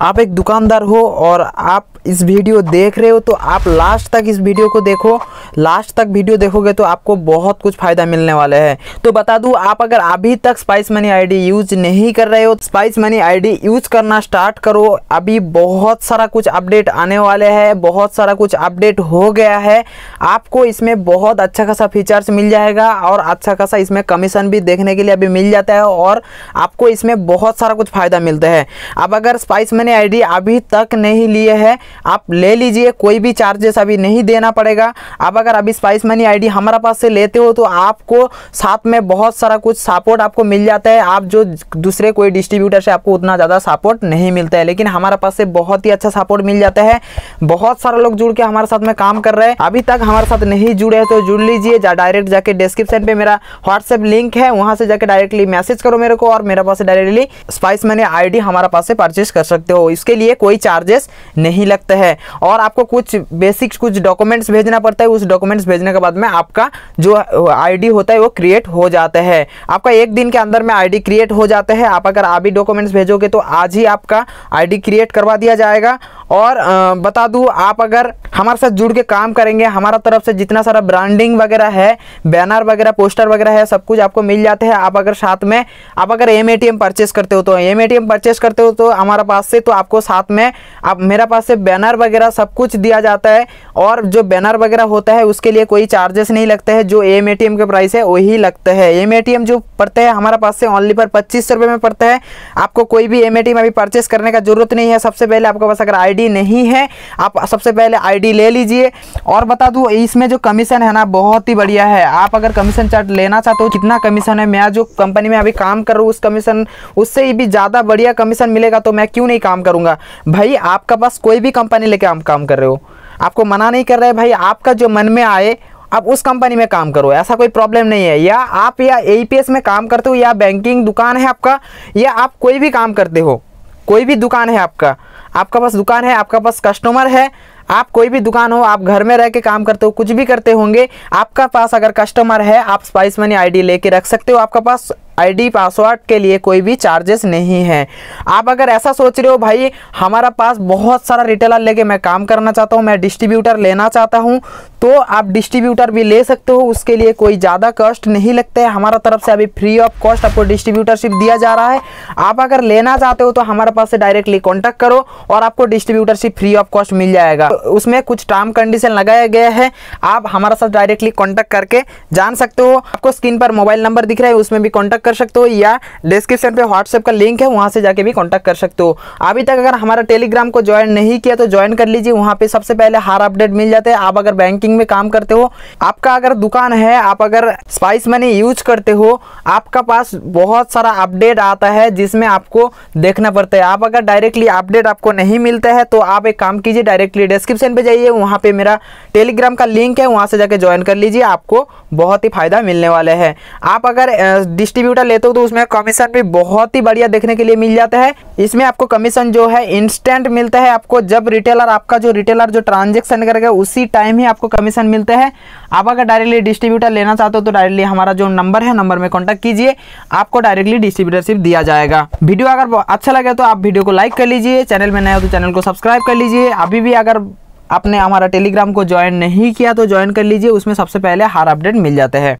आप एक दुकानदार हो और आप इस वीडियो देख रहे हो तो आप लास्ट तक इस वीडियो को देखो लास्ट तक वीडियो देखोगे तो आपको बहुत कुछ फ़ायदा मिलने वाला है तो बता दूँ आप अगर अभी तक स्पाइस मनी आई यूज नहीं कर रहे हो स्पाइस मनी आई यूज करना स्टार्ट करो अभी बहुत सारा कुछ अपडेट आने वाले है बहुत सारा कुछ अपडेट हो गया है आपको इसमें बहुत अच्छा खासा फीचर्स मिल जाएगा और अच्छा खासा इसमें कमीशन भी देखने के लिए अभी मिल जाता है और आपको इसमें बहुत सारा कुछ फ़ायदा मिलता है अब अगर स्पाइस मनी आईडी अभी तक नहीं लिए है आप ले लीजिए कोई भी चार्जेस अभी नहीं देना पड़ेगा अब अगर अभी स्पाइस मनी आईडी हमारा पास से लेते हो तो आपको साथ में बहुत सारा कुछ सपोर्ट आपको मिल जाता है आप जो दूसरे कोई डिस्ट्रीब्यूटर से आपको उतना ज़्यादा सपोर्ट नहीं मिलता है लेकिन हमारे पास से बहुत ही अच्छा सपोर्ट मिल जाता है बहुत सारे लोग जुड़ के हमारे साथ में काम कर रहे हैं अभी तक हमारे साथ नहीं जुड़े हैं तो जुड़ लीजिए जा डायरेक्ट जाके डिस्क्रिप्शन पर मेरा व्हाट्सएप लिंक है वहाँ से जाके डायरेक्टली मैसेज करो मेरे को और मेरे पास डायरेक्टली स्पाइस मनी आईडी हमारे पास से परचेज कर सकते हो इसके लिए कोई चार्जेस नहीं लगता है और आपको कुछ बेसिक कुछ डॉक्यूमेंट्स भेजना पड़ता है उस डॉक्यूमेंट्स भेजने के बाद में आपका जो आईडी होता है वो क्रिएट हो जाता है आपका एक दिन के अंदर में आईडी क्रिएट हो जाता है आप अगर अभी डॉक्यूमेंट्स भेजोगे तो आज ही आपका आईडी क्रिएट करवा दिया जाएगा और बता दूँ आप अगर हमारे साथ जुड़ के काम करेंगे हमारा तरफ से जितना सारा ब्रांडिंग वगैरह है बैनर वगैरह पोस्टर वगैरह है सब कुछ आपको मिल जाते हैं आप अगर साथ में आप अगर एम ए परचेस करते हो तो एम ए परचेस करते हो तो हमारा पास से तो आपको साथ में आप मेरा पास से बैनर वगैरह सब कुछ दिया जाता है और जो बैनर वगैरह होता है उसके लिए कोई चार्जेस नहीं लगते हैं जो एम ए के प्राइस है वही लगते हैं एम ए जो पड़ते हैं हमारे पास से ऑनली पर पच्चीस में पड़ता है आपको कोई भी एम ए अभी परचेस करने का जरूरत नहीं है सबसे पहले आपके पास अगर आई आईडी नहीं है आप सबसे पहले आईडी ले लीजिए और बता दूँ इसमें जो कमीशन है ना बहुत ही बढ़िया है आप अगर कमीशन चार्ट लेना चाहते हो कितना कमीशन है मैं जो कंपनी में अभी काम कर रहा हूँ उस कमीशन उससे भी ज़्यादा बढ़िया कमीशन मिलेगा तो मैं क्यों नहीं काम करूँगा भाई आपका पास कोई भी कंपनी लेके आप काम कर रहे हो आपको मना नहीं कर रहे भाई आपका जो मन में आए आप उस कंपनी में काम करो ऐसा कोई प्रॉब्लम नहीं है या आप या ए में काम करते हो या बैंकिंग दुकान है आपका या आप कोई भी काम करते हो कोई भी दुकान है आपका आपका पास दुकान है आपका पास कस्टमर है आप कोई भी दुकान हो आप घर में रह के काम करते हो कुछ भी करते होंगे आपका पास अगर कस्टमर है आप स्पाइस मनी आईडी लेके रख सकते हो आपका पास आईडी पासवर्ड के लिए कोई भी चार्जेस नहीं है आप अगर ऐसा सोच रहे हो भाई हमारा पास बहुत सारा रिटेलर लेके मैं काम करना चाहता हूँ मैं डिस्ट्रीब्यूटर लेना चाहता हूँ तो आप डिस्ट्रीब्यूटर भी ले सकते हो उसके लिए कोई ज़्यादा कॉस्ट नहीं लगता है हमारा तरफ से अभी फ्री ऑफ कॉस्ट आपको डिस्ट्रीब्यूटरशिप दिया जा रहा है आप अगर लेना चाहते हो तो हमारे पास से डायरेक्टली कॉन्टैक्ट करो और आपको डिस्ट्रीब्यूटरशिप फ्री ऑफ कॉस्ट मिल जाएगा उसमें कुछ टर्म कंडीशन लगाया गया है आप हमारे साथ डायरेक्टली कॉन्टैक्ट करके जान सकते हो आपको स्क्रीन पर मोबाइल नंबर दिख रहा है उसमें भी कॉन्टैक्ट कॉन्टैक्ट कर सकते हो या डिस्क्रिप्शन पे व्हाट्सएप का लिंक है वहाँ से जाके भी कॉन्टैक्ट कर सकते हो अभी तक अगर हमारा टेलीग्राम को ज्वाइन नहीं किया तो ज्वाइन कर लीजिए वहाँ पर सबसे पहले हर अपडेट मिल जाते हैं आप अगर बैंकिंग में काम करते हो आपका अगर दुकान है आप अगर स्पाइस मनी यूज करते हो आपका पास बहुत सारा अपडेट आता है जिसमें आपको देखना पड़ता है आप अगर डायरेक्टली अपडेट आपको नहीं मिलता है तो आप एक काम कीजिए डायरेक्टली डिस्क्रिप्शन पे जाइए वहाँ पे मेरा टेलीग्राम का लिंक है वहाँ से जाके ज्वाइन कर लीजिए आपको बहुत ही फ़ायदा मिलने वाला है आप अगर डिस्ट्रीब्यूट कंप्यूटर लेते हो तो उसमें कमीशन भी बहुत ही बढ़िया देखने के लिए मिल जाता है इसमें आपको कमीशन जो है इंस्टेंट मिलता है आपको जब रिटेलर आपका जो रिटेलर जो ट्रांजेक्शन करेगा उसी टाइम ही आपको कमीशन मिलता है आप अगर डायरेक्टली डिस्ट्रीब्यूटर लेना चाहते हो तो डायरेक्टली हमारा जो नंबर है नंबर में कॉन्टेक्ट कीजिए आपको डायरेक्टली डिस्ट्रीब्यूटरशिप दिया जाएगा वीडियो अगर अच्छा लगे तो आप वीडियो को लाइक कर लीजिए चैनल में नया हो तो चैनल को सब्सक्राइब कर लीजिए अभी भी अगर आपने हमारा टेलीग्राम को ज्वाइन नहीं किया तो ज्वाइन कर लीजिए उसमें सबसे पहले हर अपडेट मिल जाते हैं